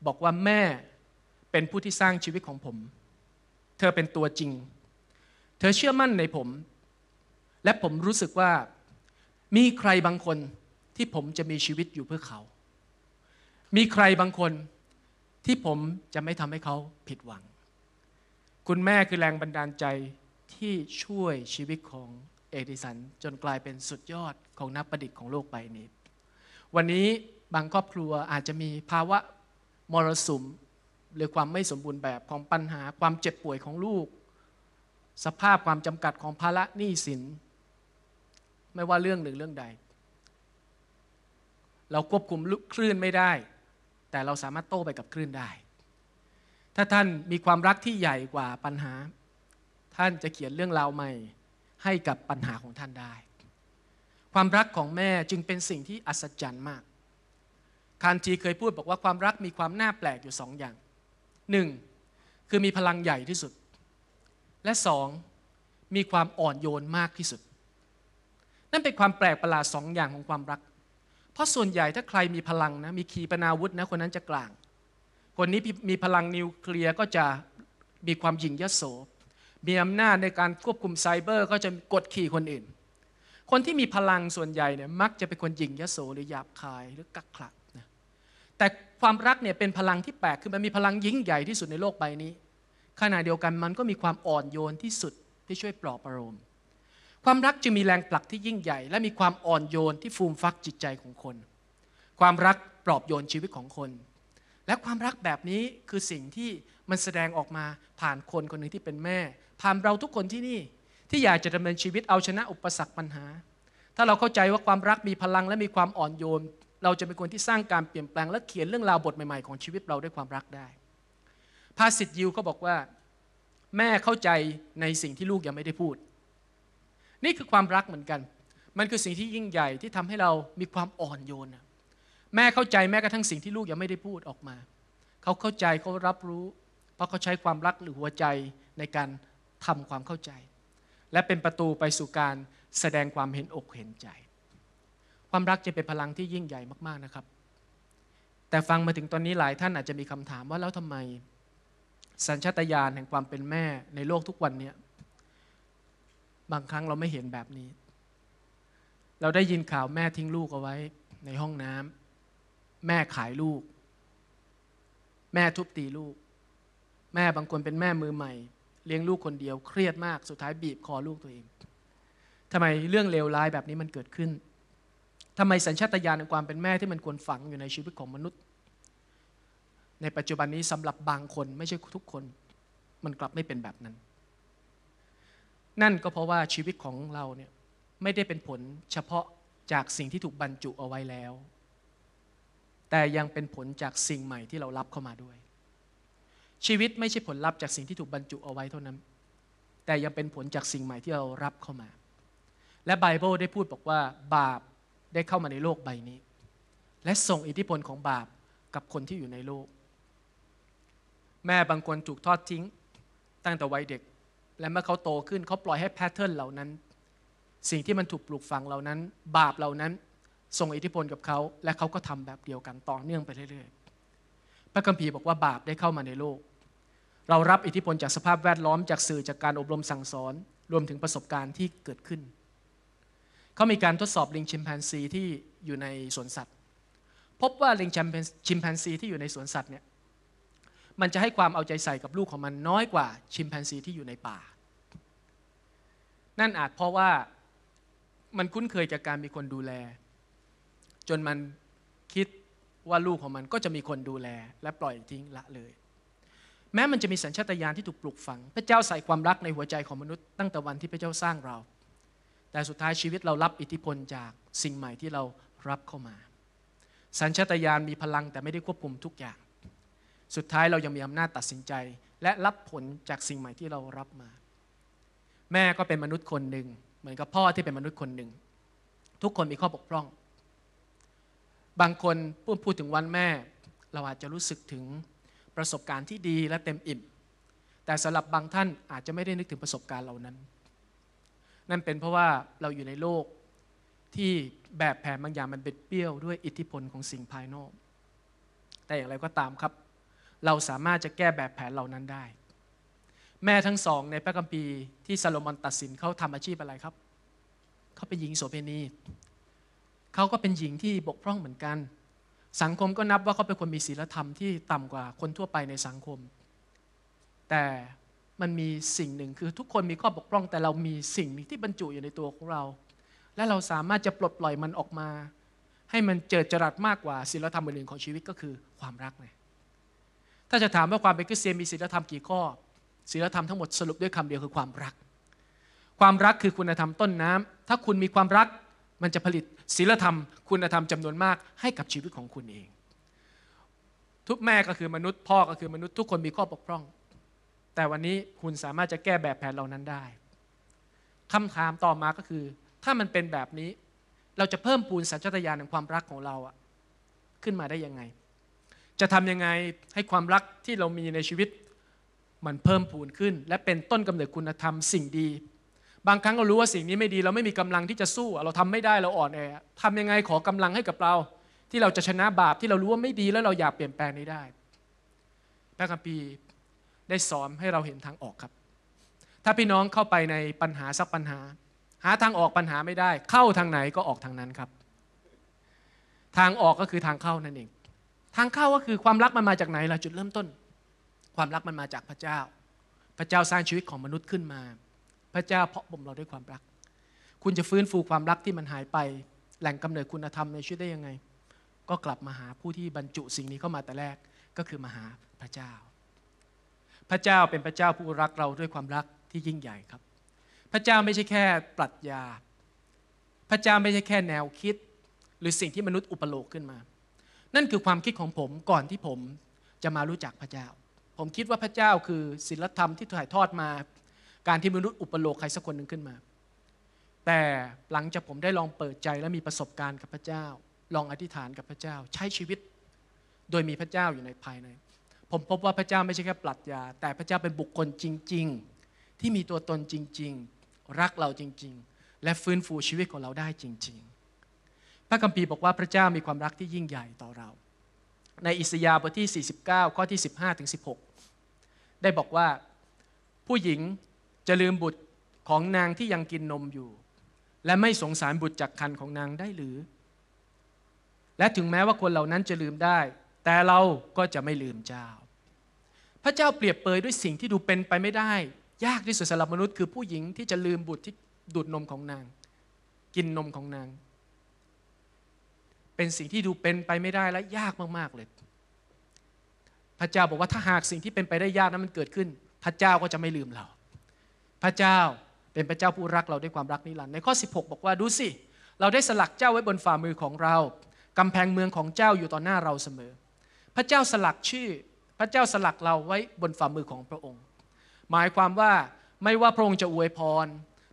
บอกว่าแม่เป็นผู้ที่สร้างชีวิตของผม เธอเป็นตัวจริง เธอเชื่อมั่นในผม และผมรู้สึกว่ามีใครบางคนที่ผมจะมีชีวิตอยู่เพื่อเขา มีใครบางคนที่ผมจะไม่ทำให้เขาผิดหวัง คุณแม่คือแรงบันดาลใจที่ช่วยชีวิตของเอดิสันจนกลายเป็นสุดยอดของนักประดิษฐ์ของโลกใบนี้วันนี้บางครอบครัวอาจจะมีภาวะมรสุม หรือความไม่สมบูรณ์แบบของปัญหาความเจ็บป่วยของลูก สภาพความจำกัดของภาระหนี้สินไม่ว่าเรื่องหนึ่งเรื่องใด เราควบคุมคลื่นไม่ได้ แต่เราสามารถโต้ไปกับคลื่นได้ ถ้าท่านมีความรักที่ใหญ่กว่าปัญหา ท่านจะเขียนเรื่องราวใหม่ให้กับปัญหาของท่านได้ ความรักของแม่จึงเป็นสิ่งที่อัศจรรย์มากคานจีเคยพูดบอกว่าความรักมีความน่าแปลกอยู่สองอย่างหนึ่งคือมีพลังใหญ่ที่สุด และสอง มีความอ่อนโยนมากที่สุดนั่นเป็นความแปลกประหลาดสองอย่างของความรัก เพราะส่วนใหญ่ถ้าใครมีพลังนะมีขีปนาวุธนะคนนั้นจะกลาง คนนี้มีพลังนิวเคลียร์ก็จะมีความหยิ่งยโส มีอำนาจในการควบคุมไซเบอร์ ก็จะกดขี่คนอื่น คนที่มีพลังส่วนใหญ่เนี่ยมักจะเป็นคนหยิ่งยโสหรือหยาบคายหรือกักขรันะ แต่ความรักเนี่ยเป็นพลังที่แปลกคือมันมีพลังยิ่งใหญ่ที่สุดในโลกใบนี้ ขณะเดียวกันมันก็มีความอ่อนโยนที่สุดที่ช่วยปลอบประโลมความรักจึงมีแรงผลักที่ยิ่งใหญ่และมีความอ่อนโยนที่ฟูมฟักจิตใจของคน ความรักปลอบโยนชีวิตของคน และความรักแบบนี้คือสิ่งที่มันแสดงออกมาผ่านคนคนหนึ่งที่เป็นแม่ผ่านเราทุกคนที่นี่ ที่อยากจะดำเนินชีวิตเอาชนะอุปสรรคปัญหา ถ้าเราเข้าใจว่าความรักมีพลังและมีความอ่อนโยน เราจะเป็นคนที่สร้างการเปลี่ยนแปลง และเขียนเรื่องราวบทใหม่ๆของชีวิตเราด้วยความรักได้ ภาษิตยิวเขาบอกว่าแม่เข้าใจในสิ่งที่ลูกยังไม่ได้พูดนี่คือความรักเหมือนกัน มันคือสิ่งที่ยิ่งใหญ่ที่ทำให้เรามีความอ่อนโยนแม่เข้าใจแม้กระทั่งสิ่งที่ลูกยังไม่ได้พูดออกมา เขาเข้าใจเขารับรู้ เพราะเขาใช้ความรักหรือหัวใจในการทำความเข้าใจ และเป็นประตูไปสู่การแสดงความเห็นอกเห็นใจ ความรักจะเป็นพลังที่ยิ่งใหญ่มากๆนะครับ แต่ฟังมาถึงตอนนี้หลายท่านอาจจะมีคำถามว่าแล้วทำไม สัญชาตญาณแห่งความเป็นแม่ในโลกทุกวันนี้บางครั้งเราไม่เห็นแบบนี้ เราได้ยินข่าวแม่ทิ้งลูกเอาไว้ ในห้องน้ำ แม่ขายลูก แม่ทุบตีลูก แม่บางคนเป็นแม่มือใหม่ เลี้ยงลูกคนเดียวเครียดมากสุดท้ายบีบคอลูกตัวเอง ทำไมเรื่องเลวร้ายแบบนี้มันเกิดขึ้น ทำไมสัญชาตญาณในความเป็นแม่ที่มันควรฝังอยู่ในชีวิตของมนุษย์ ในปัจจุบันนี้สำหรับบางคนไม่ใช่ทุกคน มันกลับไม่เป็นแบบนั้นนั่นก็เพราะว่าชีวิตของเราเนี่ยไม่ได้เป็นผลเฉพาะจากสิ่งที่ถูกบรรจุเอาไว้แล้ว แต่ยังเป็นผลจากสิ่งใหม่ที่เรารับเข้ามาด้วย ชีวิตไม่ใช่ผลลัพธ์จากสิ่งที่ถูกบรรจุเอาไว้เท่านั้น แต่ยังเป็นผลจากสิ่งใหม่ที่เรารับเข้ามา และไบเบิลได้พูดบอกว่าบาปได้เข้ามาในโลกใบนี้ และส่งอิทธิพลของบาปกับคนที่อยู่ในโลก แม่บางคนถูกทอดทิ้งตั้งแต่วัยเด็กและเมื่อเขาโตขึ้นเขาปล่อยให้แพทเทิร์นเหล่านั้น สิ่งที่มันถูกปลูกฝังเหล่านั้น บาปเหล่านั้นส่งอิทธิพลกับเขาและเขาก็ทำแบบเดียวกันต่อเนื่องไปเรื่อยๆพระคัมภีร์บอกว่าบาปได้เข้ามาในโลก เรารับอิทธิพลจากสภาพแวดล้อมจากสื่อจากการอบรมสั่งสอนรวมถึงประสบการณ์ที่เกิดขึ้นเขามีการทดสอบลิงชิมแพนซีที่อยู่ในสวนสัตว์ พบว่าลิงชิมแพนซีที่อยู่ในสวนสัตว์เนี่ยมันจะให้ความเอาใจใส่กับลูกของมันน้อยกว่า ชิมแปนซีที่อยู่ในป่า นั่นอาจเพราะว่ามันคุ้นเคยกับการมีคนดูแล จนมันคิดว่าลูกของมันก็จะมีคนดูแล และปล่อยทิ้งละเลย แม้มันจะมีสัญชาตญาณที่ถูกปลูกฝัง พระเจ้าใส่ความรักในหัวใจของมนุษย์ตั้งแต่วันที่พระเจ้าสร้างเรา แต่สุดท้ายชีวิตเรารับอิทธิพลจากสิ่งใหม่ที่เรารับเข้ามา สัญชาตญาณมีพลังแต่ไม่ได้ควบคุมทุกอย่างสุดท้ายเรายังมีอำนาจตัดสินใจและรับผลจากสิ่งใหม่ที่เรารับมา แม่ก็เป็นมนุษย์คนหนึ่งเหมือนกับพ่อที่เป็นมนุษย์คนหนึ่งทุกคนมีข้อบกพร่อง บางคนพูดพูดถึงวันแม่เราอาจจะรู้สึกถึงประสบการณ์ที่ดีและเต็มอิ่มแต่สำหรับบางท่านอาจจะไม่ได้นึกถึงประสบการณ์เหล่านั้น นั่นเป็นเพราะว่าเราอยู่ในโลกที่แบบแผนบางอย่างมันเบ็ดเบี้ยวด้วยอิทธิพลของสิ่งภายนอกแต่อย่างไรก็ตามครับเราสามารถจะแก้แบบแผนเหล่านั้นได้ แม่ทั้งสองในพระคัมภีร์ที่ซาโลมอนตัดสินเขาทำอาชีพอะไรครับ เขาเป็นหญิงโสเภณีเขาก็เป็นหญิงที่บกพร่องเหมือนกัน สังคมก็นับว่าเขาเป็นคนมีศีลธรรมที่ต่ำกว่าคนทั่วไปในสังคม แต่มันมีสิ่งหนึ่งคือทุกคนมีข้อบกพร่อง แต่เรามีสิ่งที่บรรจุอยู่ในตัวของเรา และเราสามารถจะปลดปล่อยมันออกมา ให้มันเจิดจรัสมากกว่าศีลธรรมอื่นๆของชีวิตก็คือความรักเนี่ยถ้าจะถามว่า ความเป็นคริสเตียนมีศีลธรรมกี่ข้อ ศีลธรรมทั้งหมดสรุปด้วยคำเดียวคือความรัก ความรักคือคุณธรรมต้นน้ำ ถ้าคุณมีความรัก มันจะผลิตศีลธรรม คุณธรรมจำนวนมากให้กับชีวิตของคุณเอง ทุกแม่ก็คือมนุษย์พ่อก็คือมนุษย์ทุกคนมีข้อบกพร่อง แต่วันนี้คุณสามารถจะแก้แบบแผนเหล่านั้นได้ คำถามต่อมาก็คือ ถ้ามันเป็นแบบนี้เราจะเพิ่มปูนสัญชาตญาณของความรักของเราอะขึ้นมาได้ยังไงจะทำยังไงให้ความรักที่เรามีในชีวิตมันเพิ่มพูนขึ้น และเป็นต้นกำเนิดคุณธรรมสิ่งดี บางครั้งเรารู้ว่าสิ่งนี้ไม่ดี เราไม่มีกำลังที่จะสู้เราทำไม่ได้เราอ่อนแอทำยังไงขอกำลังให้กับเรา ที่เราจะชนะบาปที่เรารู้ว่าไม่ดีแล้วเราอยากเปลี่ยนแปลงนี้ได้พระคัมภีร์ได้สอนให้เราเห็นทางออกครับ ถ้าพี่น้องเข้าไปในปัญหาสักปัญหา หาทางออกปัญหาไม่ได้ เข้าทางไหนก็ออกทางนั้นครับ ทางออกก็คือทางเข้านั่นเองทางเข้าก็คือความรักมันมาจากไหนล่ะจุดเริ่มต้น ความรักมันมาจากพระเจ้า พระเจ้าสร้างชีวิตของมนุษย์ขึ้นมา พระเจ้าเพาะบ่มเราด้วยความรัก คุณจะฟื้นฟูความรักที่มันหายไป แหล่งกำเนิดคุณธรรมในชีวิตได้ยังไง ก็กลับมาหาผู้ที่บรรจุสิ่งนี้เข้ามาแต่แรกก็คือมาหาพระเจ้า พระเจ้าเป็นพระเจ้าผู้รักเราด้วยความรักที่ยิ่งใหญ่ครับ พระเจ้าไม่ใช่แค่ปรัชญาพระเจ้าไม่ใช่แค่แนวคิด หรือสิ่งที่มนุษย์อุปโลกขึ้นมานั่นคือความคิดของผมก่อนที่ผมจะมารู้จักพระเจ้า ผมคิดว่าพระเจ้าคือศิลธรรมที่ถ่ายทอดมาการที่มนุษย์อุปโลกใครสักคนหนึ่งขึ้นมา แต่หลังจากผมได้ลองเปิดใจและมีประสบการณ์กับพระเจ้า ลองอธิษฐานกับพระเจ้าใช้ชีวิตโดยมีพระเจ้าอยู่ในภายใน ผมพบว่าพระเจ้าไม่ใช่แค่ปรัชญาแต่พระเจ้าเป็นบุคคลจริง ๆ ที่มีตัวตนจริง ๆ รักเราจริงๆ และฟื้นฟูชีวิตของเราได้จริง ๆพระคัมภีร์บอกว่าพระเจ้ามีความรักที่ยิ่งใหญ่ต่อเรา ในอิสยาห์บทที่ 49 ข้อที่ 15ถึง16 ได้บอกว่าผู้หญิงจะลืมบุตรของนางที่ยังกินนมอยู่ และไม่สงสารบุตรจากคันของนางได้หรือ และถึงแม้ว่าคนเหล่านั้นจะลืมได้ แต่เราก็จะไม่ลืมเจ้า พระเจ้าเปรียบเปยด้วยสิ่งที่ดูเป็นไปไม่ได้ ยากที่สุดสำหรับมนุษย์คือผู้หญิงที่จะลืมบุตรที่ดูดนมของนาง กินนมของนางเป็นสิ่งที่ดูเป็นไปไม่ได้และยากมาก ๆ เลย พระเจ้าบอกว่าถ้าหากสิ่งที่เป็นไปได้ยากนั้นมันเกิดขึ้น พระเจ้าก็จะไม่ลืมเรา พระเจ้าเป็นพระเจ้าผู้รักเราด้วยความรักนิรันดร์ ในข้อ 16 บอกว่าดูสิเราได้สลักเจ้าไว้บนฝ่ามือของเรากำแพงเมืองของเจ้าอยู่ต่อหน้าเราเสมอ พระเจ้าสลักชื่อ พระเจ้าสลักเราไว้บนฝ่ามือของพระองค์ หมายความว่าไม่ว่าพระองค์จะอวยพร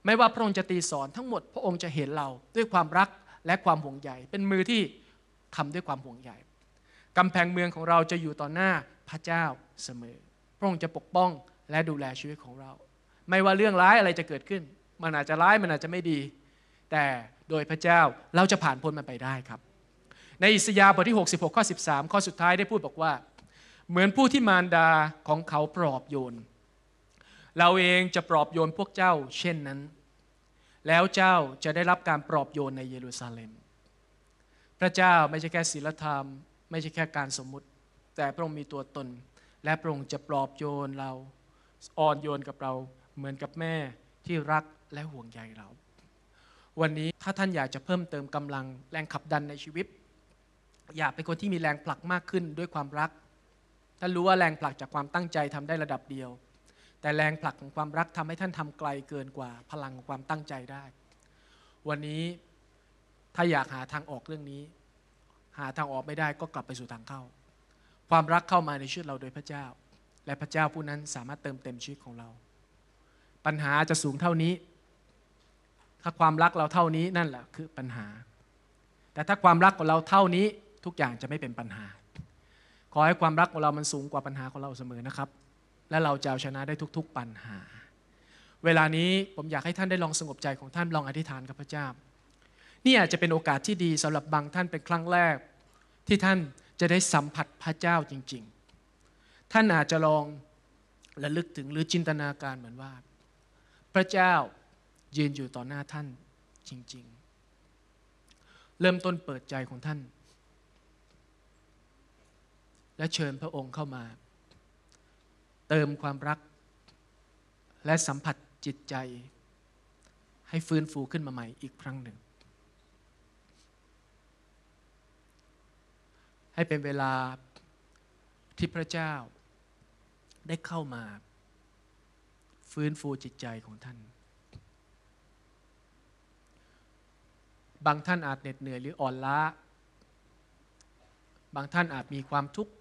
ไม่ว่าพระองค์จะตีสอน ทั้งหมดพระองค์จะเห็นเราด้วยความรักและความห่วงใยเป็นมือที่ทำด้วยความห่วงใยกำแพงเมืองของเราจะอยู่ต่อหน้าพระเจ้าเสมอ พระองค์จะปกป้องและดูแลชีวิตของเรา ไม่ว่าเรื่องร้ายอะไรจะเกิดขึ้นมันอาจจะร้ายมันอาจจะไม่ดี แต่โดยพระเจ้าเราจะผ่านพ้นมันไปได้ครับ ในอิสยาห์บทที่66ข้อ13 ข้อสุดท้ายได้พูดบอกว่า เหมือนผู้ที่มารดาของเขาปลอบโยนเราเองจะปลอบโยนพวกเจ้า เช่นนั้นแล้วเจ้าจะได้รับการปลอบโยนในเยรูซาเล็ม พระเจ้าไม่ใช่แค่ศีลธรรม ไม่ใช่แค่การสมมุติ แต่พระองค์มีตัวตน และพระองค์จะปลอบโยนเราอ่อนโยนกับเราเหมือนกับแม่ที่รักและห่วงใยเรา วันนี้ถ้าท่านอยากจะเพิ่มเติมกำลังแรงขับดันในชีวิต อยากเป็นคนที่มีแรงผลักมากขึ้นด้วยความรักท่านรู้ว่าแรงผลักจากความตั้งใจทำได้ระดับเดียวแต่แรงผลักของความรักทำให้ท่านทำไกลเกินกว่าพลังของความตั้งใจได้ วันนี้ถ้าอยากหาทางออกเรื่องนี้ หาทางออกไม่ได้ก็กลับไปสู่ทางเข้า ความรักเข้ามาในชีวิตเราโดยพระเจ้า และพระเจ้าผู้นั้นสามารถเติมเต็มชีวิตของเรา ปัญหาจะสูงเท่านี้ ถ้าความรักเราเท่านี้นั่นแหละคือปัญหา แต่ถ้าความรักของเราเท่านี้ทุกอย่างจะไม่เป็นปัญหา ขอให้ความรักของเรามันสูงกว่าปัญหาของเราเสมอนะครับและเราจะเอาชนะได้ทุกๆปัญหา เวลานี้ผมอยากให้ท่านได้ลองสงบใจของท่านลองอธิษฐานกับพระเจ้า นี่อาจจะเป็นโอกาสที่ดีสำหรับบางท่านเป็นครั้งแรก ที่ท่านจะได้สัมผัสพระเจ้าจริง ๆ ท่านอาจจะลองระลึกถึงหรือจินตนาการเหมือนว่า พระเจ้า ยืนอยู่ต่อหน้าท่านจริงๆ เริ่มต้นเปิดใจของท่าน และเชิญพระองค์เข้ามาเติมความรักและสัมผัสจิตใจให้ฟื้นฟูขึ้นมาใหม่อีกครั้งหนึ่ง ให้เป็นเวลาที่พระเจ้าได้เข้ามา ฟื้นฟูจิตใจของท่าน บางท่านอาจเหน็ดเหนื่อยหรืออ่อนล้าบางท่านอาจมีความทุกข์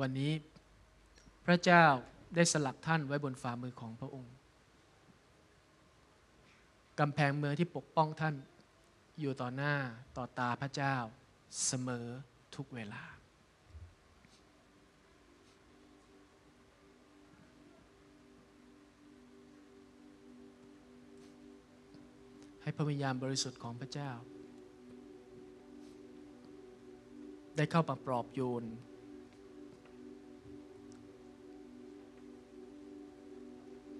วันนี้พระเจ้าได้สลักท่านไว้บนฝ่ามือของพระองค์ กำแพงเมืองที่ปกป้องท่านอยู่ต่อหน้าต่อตาพระเจ้าเสมอทุกเวลา ให้พระวิญญาณบริสุทธิ์ของพระเจ้า ได้เข้ามาปลอบโยน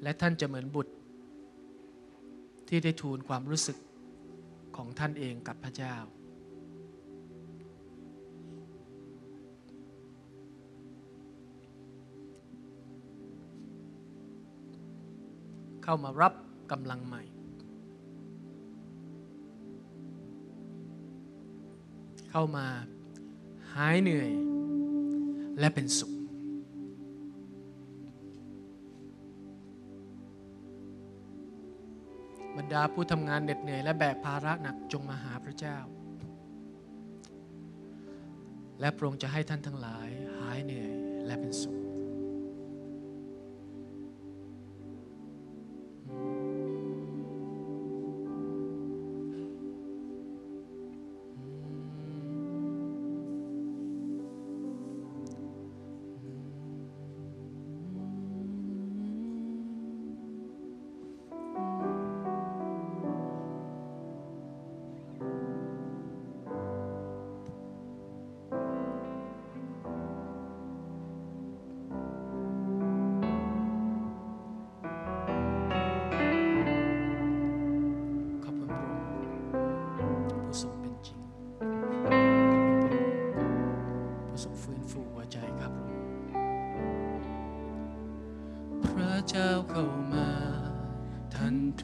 และ ท่านจะเหมือนบุตร ที่ได้ทูลความรู้สึกของท่านเองกับพระเจ้า เข้ามารับกำลังใหม่ เข้ามา หาย เหนื่อยและเป็น สุขดาผู้ทำงานเหน็ดเหนื่อยและแบกภาระหนักจงมาหาพระเจ้า และพระองค์จะให้ท่านทั้งหลายหายเหนื่อยและเป็นสุข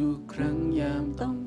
ทุกครั้งยามต้อง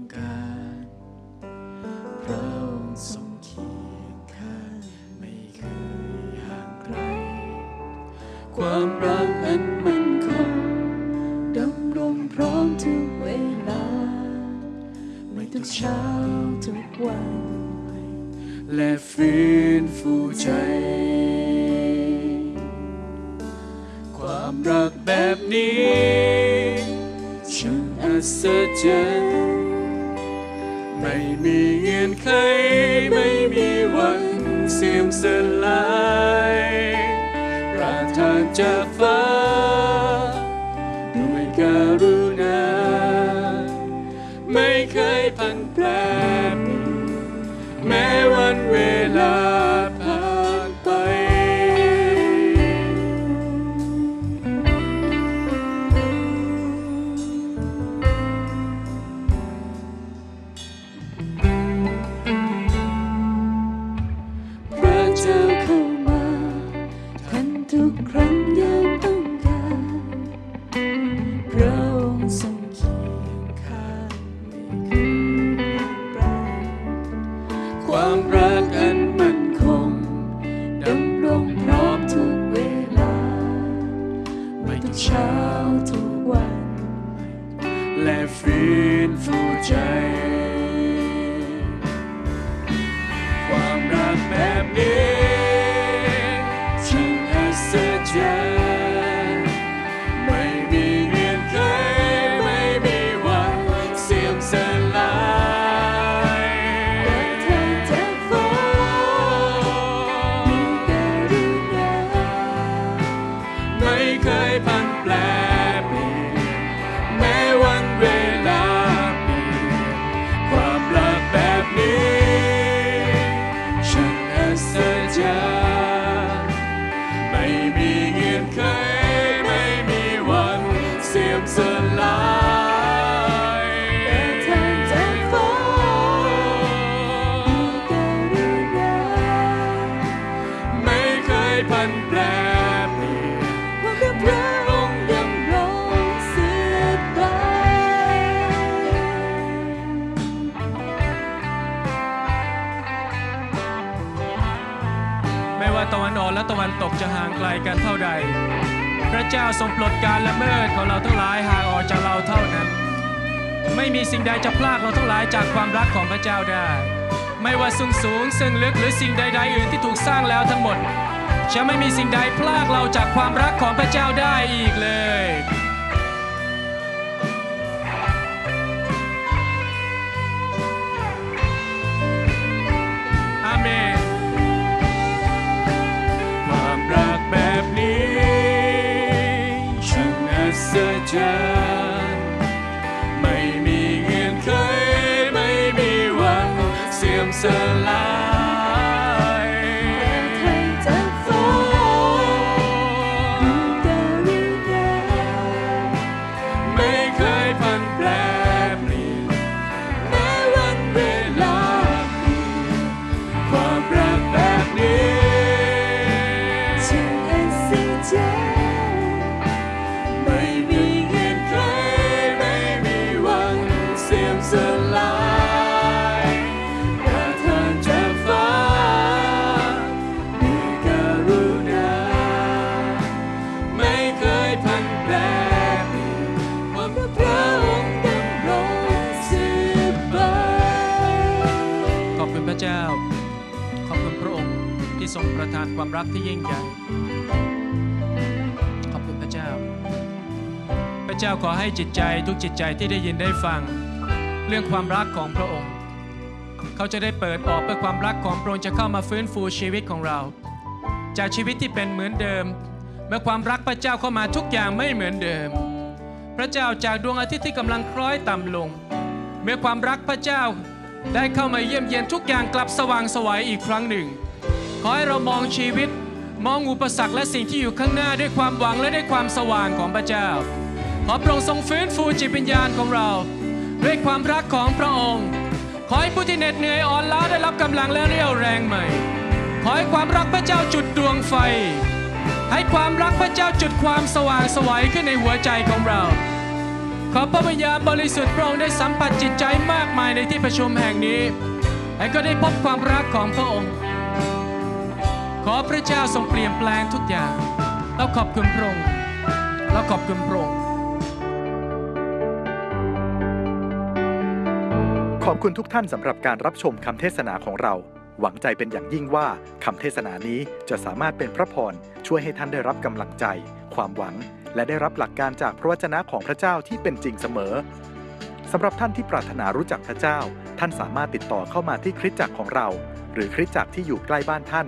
การละเมิดของเราทั้งหลายห่างออกจากเราเท่านั้น ไม่มีสิ่งใดจะพลากเราทั้งหลายจากความรักของพระเจ้าได้ ไม่ว่าสูงสูง ซึ่งลึกหรือสิ่งใด ๆอื่นที่ถูกสร้างแล้วทั้งหมด จะไม่มีสิ่งใดพลากเราจากความรักของพระเจ้าได้อีกเลยทรงประทานความรักที่ยิ่งใหญ่ ขอบคุณพระเจ้า พระเจ้าขอให้จิตใจทุกจิตใจที่ได้ยินได้ฟัง เรื่องความรักของพระองค์ เขาจะได้เปิดออกเพื่อความรักของพระองค์จะเข้ามาฟื้นฟูชีวิตของเรา จากชีวิตที่เป็นเหมือนเดิม เมื่อความรักพระเจ้าเข้ามาทุกอย่างไม่เหมือนเดิม พระเจ้าจากดวงอาทิตย์ที่กำลังคล้อยต่ำลง เมื่อความรักพระเจ้าได้เข้ามาเยี่ยมเยียนทุกอย่างกลับสว่างสวัยอีกครั้งหนึ่งขอให้เรามองชีวิตมองอุปสรรคและสิ่งที่อยู่ข้างหน้าด้วยความหวังและด้วยความสว่างของพระเจ้า ขอพระองค์ทรงฟื้นฟูจิตวิญญาณของเรา ด้วยความรักของพระองค์ขอให้ผู้ที่เหน็ดเหนื่อยอ่อนล้าได้รับกำลังและเรี่ยวแรงใหม่ ขอให้ความรักพระเจ้าจุดดวงไฟ ให้ความรักพระเจ้าจุดความสว่างสวัยขึ้นในหัวใจของเรา ขอพระวิญญาณบริสุทธิ์พระองค์ได้สัมผัสจิตใจมากมายในที่ประชุมแห่งนี้และก็ได้พบความรักของพระองค์ขอพระเจ้าทรงเปลี่ยนแปลงทุกอย่าง เราขอบคุณพระองค์เราขอบคุณพระองค์ขอบคุณทุกท่านสำหรับการรับชมคำเทศนาของเรา หวังใจเป็นอย่างยิ่งว่าคำเทศนานี้จะสามารถเป็นพระพรช่วยให้ท่านได้รับกำลังใจ ความหวัง และได้รับหลักการจากพระวจนะของพระเจ้าที่เป็นจริงเสมอสำหรับท่านที่ปรารถนารู้จักพระเจ้า ท่านสามารถติดต่อเข้ามาที่คริสตจักรของเรา หรือคริสตจักรที่อยู่ใกล้บ้านท่าน